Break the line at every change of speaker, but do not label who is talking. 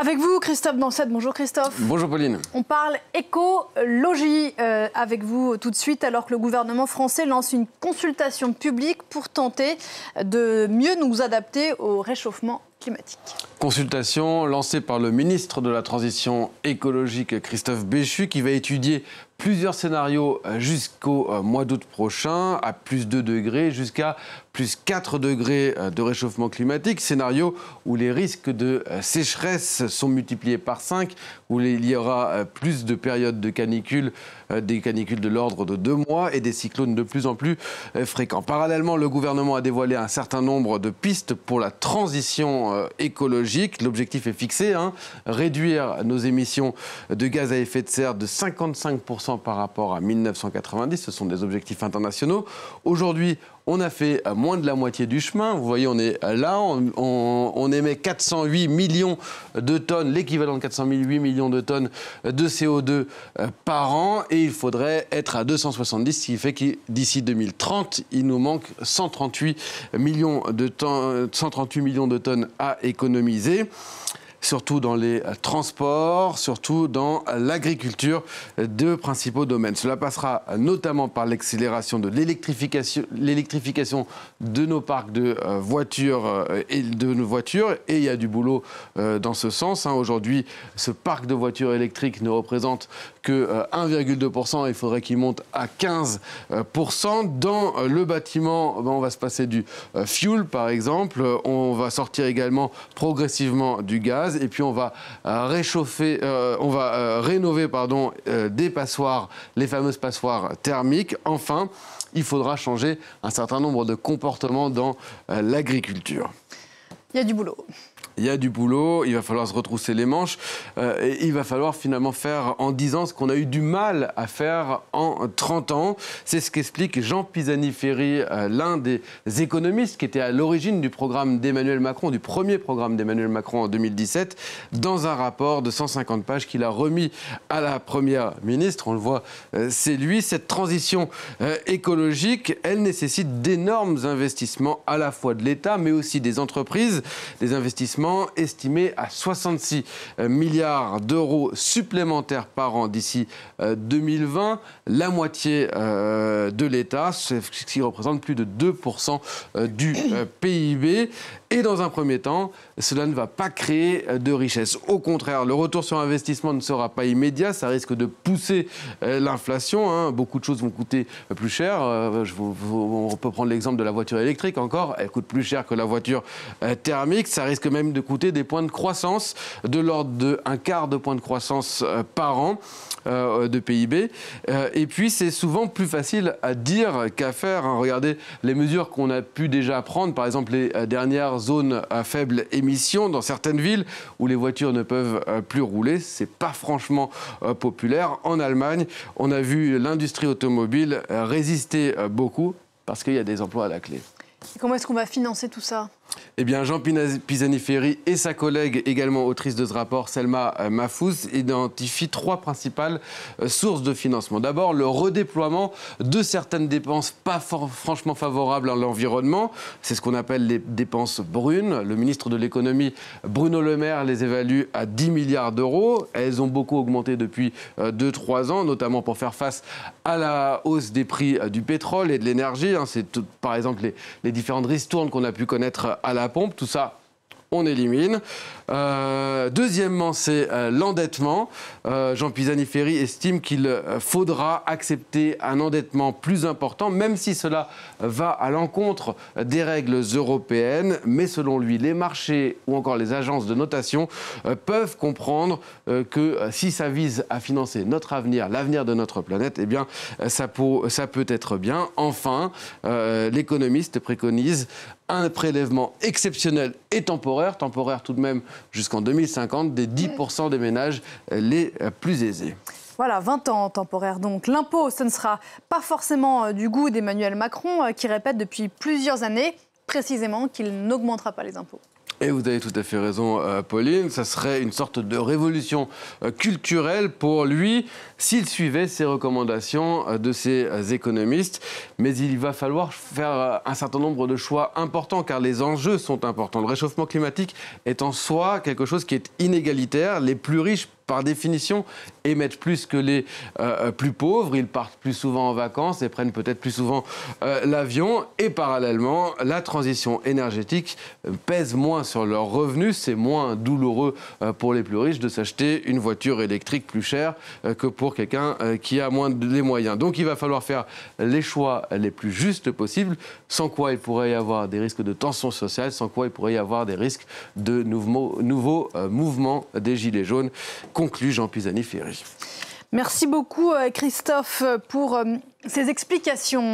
Avec vous, Christophe Dansette. Bonjour, Christophe. Bonjour, Pauline. On parle écologie euh, avec vous tout de suite, alors que le gouvernement français lance une consultation publique pour tenter de mieux nous adapter au réchauffement climatique. Consultation lancée par le ministre de la Transition écologique, Christophe Béchu, qui va étudier plusieurs scénarios euh, jusqu'au euh, mois d'août prochain, à plus 2 degrés, jusqu'à plus 4 degrés euh, de réchauffement climatique, scénario où les risques de euh, sécheresse sont multipliés par 5, où il y aura euh, plus de périodes de canicule, des canicules de l'ordre de 2 mois et des cyclones de plus en plus fréquents. Parallèlement, le gouvernement a dévoilé un certain nombre de pistes pour la transition écologique. L'objectif est fixé, hein. réduire nos émissions de gaz à effet de serre de 55% par rapport à 1990. Ce sont des objectifs internationaux. Aujourd'hui, on a fait moins de la moitié du chemin. Vous voyez, on est là, on, émet 408 millions de tonnes, l'équivalent de 408 millions de tonnes de CO2 euh, par an. Et il faudrait être à 270, ce qui fait que d'ici 2030, il nous manque 138 millions de tonnes à économiser surtout dans les euh, transports, surtout dans euh, l'agriculture, euh, deux principaux domaines. Cela passera notamment par l'accélération de l'électrification de nos parcs de voitures et de nos voitures. Et il y a du boulot dans ce sens. Hein. Aujourd'hui, ce parc de voitures électriques ne représente que 1,2%. Il faudrait qu'il monte à 15%. Dans le bâtiment, ben, on va se passer du fuel, par exemple. On va sortir également progressivement du gaz et puis on va euh, réchauffer, euh, on va euh, rénover pardon, des passoires, les fameuses passoires thermiques. Enfin, il faudra changer un certain nombre de comportements dans l'agriculture. Il y a du boulot il y a du boulot, il va falloir se retrousser les manches, euh, et il va falloir finalement faire en 10 ans ce qu'on a eu du mal à faire en 30 ans. C'est ce qu'explique Jean Pisani-Ferry, euh, l'un des économistes qui était à l'origine du programme d'Emmanuel Macron, du premier programme d'Emmanuel Macron en 2017, dans un rapport de 150 pages qu'il a remis à la Première ministre. On le voit, euh, c'est lui. Cette transition écologique, elle nécessite d'énormes investissements à la fois de l'État, mais aussi des entreprises, des investissements estimé à 66 euh, milliards d'euros supplémentaires par an d'ici 2020, euh, la moitié euh, de l'État, ce qui représente plus de 2% du PIB. Et dans un premier temps, cela ne va pas créer de richesse. Au contraire, le retour sur investissement ne sera pas immédiat, ça risque de pousser l'inflation. Hein. Beaucoup de choses vont coûter plus cher. Je on peut prendre l'exemple de la voiture électrique encore, elle coûte plus cher que la voiture thermique. Ça risque même de coûter des points de croissance de l'ordre de un quart de point de croissance euh, par an euh, de PIB. Euh, et puis c'est souvent plus facile à dire qu'à faire. Hein. Regardez les mesures qu'on a pu déjà prendre, par exemple les dernières zones à faible émission dans certaines villes où les voitures ne peuvent plus rouler. C'est pas franchement populaire. En Allemagne, on a vu l'industrie automobile résister beaucoup parce qu'il y a des emplois à la clé. comment est-ce qu'on va financer tout ça eh bien, Jean Pisani-Ferry et sa collègue, également autrice de ce rapport, Selma euh, Mahfouz, identifient trois principales euh, sources de financement. D'abord, le redéploiement de certaines dépenses pas franchement favorables à l'environnement. C'est ce qu'on appelle les dépenses brunes. Le ministre de l'économie, Bruno Le Maire, les évalue à 10 milliards d'euros. Elles ont beaucoup augmenté depuis 2-3 euh, ans, notamment pour faire face à la hausse des prix du pétrole et de l'énergie. Hein. C'est par exemple les, différentes ristournes qu'on a pu connaître à la pompe, tout ça on élimine. Euh, deuxièmement, c'est euh, l'endettement. Euh, Jean Pisani-Ferry estime qu'il faudra accepter un endettement plus important, même si cela va à l'encontre des règles européennes. Mais selon lui, les marchés ou encore les agences de notation peuvent comprendre que si ça vise à financer notre avenir, l'avenir de notre planète, eh bien, ça, ça peut être bien. Enfin, l'économiste préconise un prélèvement exceptionnel et temporaire, temporaire tout de même jusqu'en 2050, des 10% des ménages les plus aisés. Voilà, 20 ans temporaire donc. L'impôt, ce ne sera pas forcément euh, du goût d'Emmanuel Macron euh, qui répète depuis plusieurs années précisément qu'il n'augmentera pas les impôts. Et vous avez tout à fait raison, euh, Pauline. Ça serait une sorte de révolution euh, culturelle pour lui s'il suivait ces recommandations euh, de ses économistes. Mais il va falloir faire un certain nombre de choix importants car les enjeux sont importants. Le réchauffement climatique est en soi quelque chose qui est inégalitaire. Les plus riches par définition, émettent plus que les euh, euh, plus pauvres. Ils partent plus souvent en vacances et prennent peut-être plus souvent euh, l'avion. Et parallèlement, la transition énergétique pèse moins sur leurs revenus. C'est moins douloureux pour les plus riches de s'acheter une voiture électrique plus chère que pour quelqu'un qui a moins de les moyens. Donc il va falloir faire les choix les plus justes possibles, sans quoi il pourrait y avoir des risques de tension sociale, sans quoi il pourrait y avoir des risques de nouveaux mouvements des Gilets jaunes conclut Jean Pisani-Ferry. Merci beaucoup euh, Christophe pour euh, ces explications.